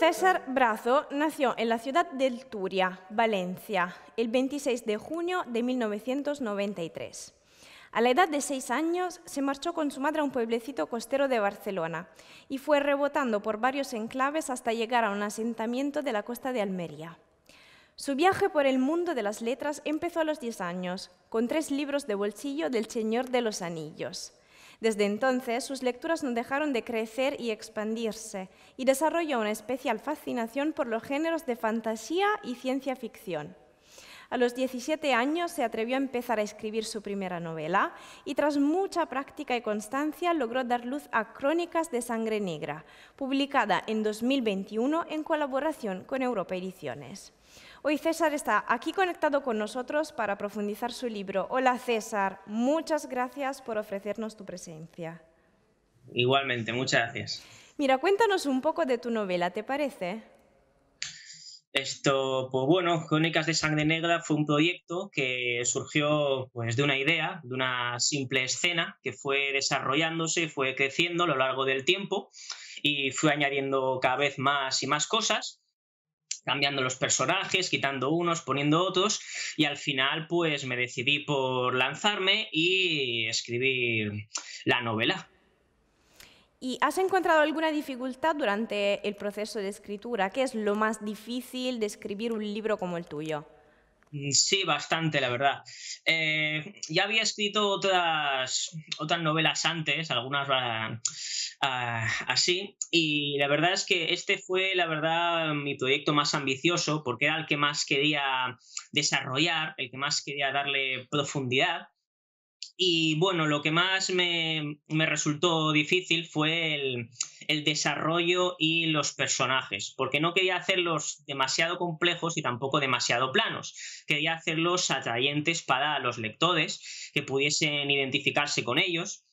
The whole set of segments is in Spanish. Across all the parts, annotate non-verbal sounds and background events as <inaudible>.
César Brazo nació en la ciudad de Turia, Valencia, el 26 de junio de 1993. A la edad de seis años se marchó con su madre a un pueblecito costero de Barcelona y fue rebotando por varios enclaves hasta llegar a un asentamiento de la costa de Almería. Su viaje por el mundo de las letras empezó a los 10 años, con tres libros de bolsillo del Señor de los Anillos. Desde entonces, sus lecturas no dejaron de crecer y expandirse, y desarrolló una especial fascinación por los géneros de fantasía y ciencia ficción. A los 17 años se atrevió a empezar a escribir su primera novela y tras mucha práctica y constancia logró dar luz a Crónicas de Sangre Negra, publicada en 2021 en colaboración con Europa Ediciones. Hoy César está aquí conectado con nosotros para profundizar su libro. Hola César, muchas gracias por ofrecernos tu presencia. Igualmente, muchas gracias. Mira, cuéntanos un poco de tu novela, ¿te parece? Esto, pues bueno, Crónicas de Sangre Negra fue un proyecto que surgió pues, de una idea, de una simple escena que fue desarrollándose, fue creciendo a lo largo del tiempo y fue añadiendo cada vez más y más cosas cambiando los personajes, quitando unos, poniendo otros, y al final pues me decidí por lanzarme y escribir la novela. ¿Y has encontrado alguna dificultad durante el proceso de escritura? ¿Qué es lo más difícil de escribir un libro como el tuyo? Mm, sí, bastante, la verdad. Eh, ya había escrito otras, otras novelas antes, algunas ah, ah, así, y la verdad es que este fue, la verdad, mi proyecto más ambicioso, porque era el que más quería desarrollar, el que más quería darle profundidad. Y bueno, lo que más me, resultó difícil fue el, desarrollo y los personajes, porque no quería hacerlos demasiado complejos y tampoco demasiado planos. Quería hacerlos atrayentes para los lectores, que pudiesen identificarse con ellos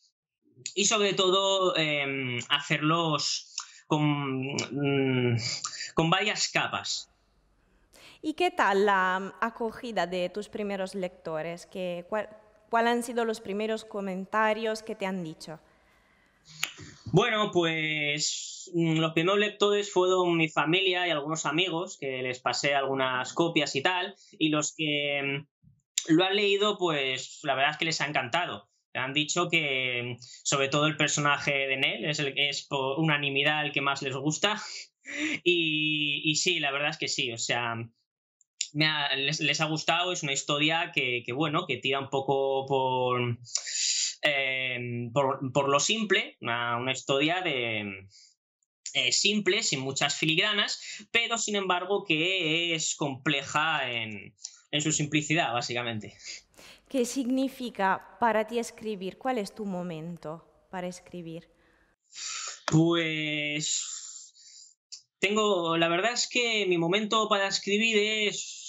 y sobre todo em, hacerlos mm, con, varias capas. ¿Y qué tal la mm, acogida de tus primeros lectores? que ¿Cuáles han sido los primeros comentarios que te han dicho? Bueno, pues mm, los primeros lectores fueron mi familia y algunos amigos que les pasé algunas copias y tal, y los que mm, lo han leído, pues la verdad es que les ha encantado. Han dicho que mm, sobre todo el personaje de Nell es, el, es por unanimidad el que más les gusta. <laughs> y sí, la verdad es que sí. O sea, les, ha gustado, es una historia que, bueno, que tira un poco por, eh, por, lo simple, una, historia de... Eh, simple, sin muchas filigranas, pero sin embargo que es compleja en, en su simplicidad, básicamente. ¿Qué significa para ti escribir? ¿Cuál es tu momento para escribir? Pues tengo, la verdad es que mi momento para escribir es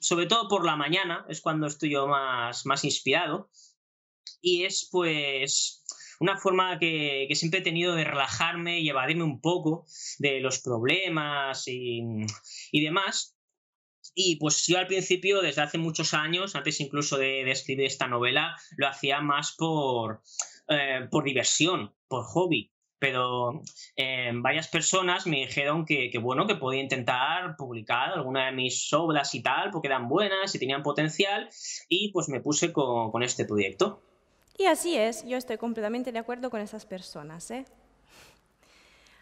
sobre todo por la mañana, es cuando estoy yo más, más inspirado. Y es pues una forma que, siempre he tenido de relajarme y evadirme un poco de los problemas y, demás. Y pues yo al principio, desde hace muchos años, antes incluso de, escribir esta novela, lo hacía más por, eh, por diversión, por hobby, pero em, varias personas me dijeron que, bueno, que podía intentar publicar alguna de mis obras y tal, porque eran buenas y tenían potencial, y pues me puse con, este proyecto. Y así es, yo estoy completamente de acuerdo con esas personas. ¿eh?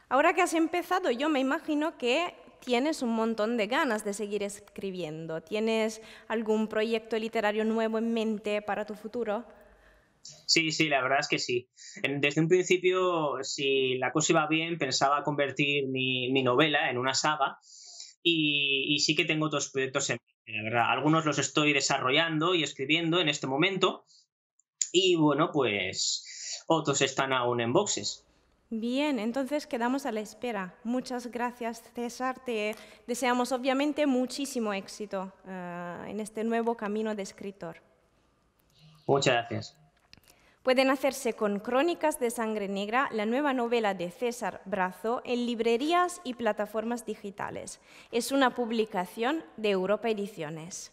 Ahora que has empezado, yo me imagino que tienes un montón de ganas de seguir escribiendo. ¿Tienes algún proyecto literario nuevo en mente para tu futuro? Sí, sí, la verdad es que sí. Desde un principio, si la cosa iba bien, pensaba convertir mi, novela en una saga y, sí que tengo otros proyectos en mente, la verdad. Algunos los estoy desarrollando y escribiendo en este momento y bueno, pues otros están aún en boxes. Bien, entonces quedamos a la espera. Muchas gracias, César. Te deseamos obviamente muchísimo éxito eh, en este nuevo camino de escritor. Muchas gracias. Pueden hacerse con Crónicas de Sangre Negra, la nueva novela de César Brazo, en librerías y plataformas digitales. Es una publicación de Europa Ediciones.